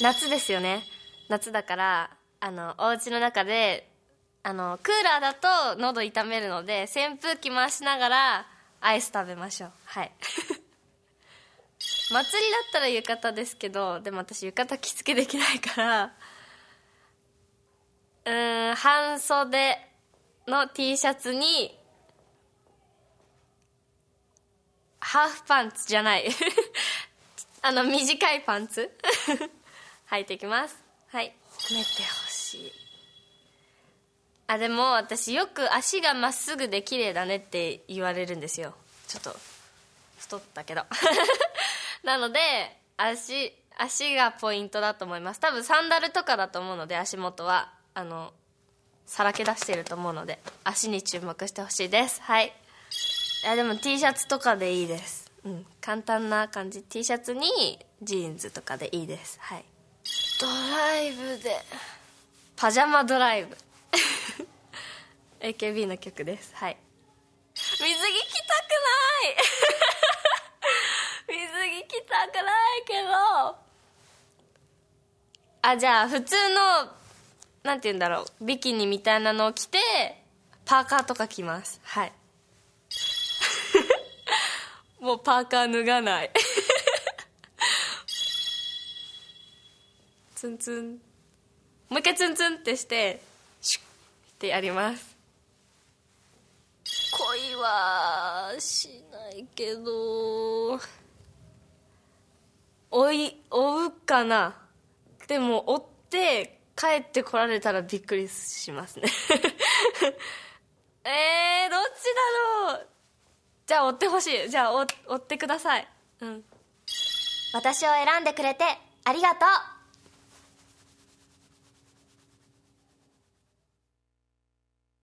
夏ですよね夏だからあのお家の中であのクーラーだと喉痛めるので扇風機回しながらアイス食べましょうはい 祭りだったら浴衣ですけどでも私浴衣着付けできないからうん半袖の T シャツにハーフパンツじゃない あの短いパンツ 履いていきますはい褒めてほしいあでも私よく足がまっすぐで綺麗だねって言われるんですよちょっと太ったけど なので足足がポイントだと思います多分サンダルとかだと思うので足元はあのさらけ出してると思うので足に注目してほしいですはいいやでも T シャツとかでいいですうん簡単な感じ T シャツにジーンズとかでいいですはいドライブでパジャマドライブ AKB の曲ですはい水着着たくない水着着たくないけどあじゃあ普通のなんて言うんだろうビキニみたいなのを着てパーカーとか着ますはい もうパーカー脱がないツンツンもう一回ツンツンってしてシュッってやります恋はしないけど追い追うかなでも追って帰ってこられたらびっくりしますね えー、どっちだろうじゃあ追ってほしいじゃあ追ってくださいうん私を選んでくれてありがとう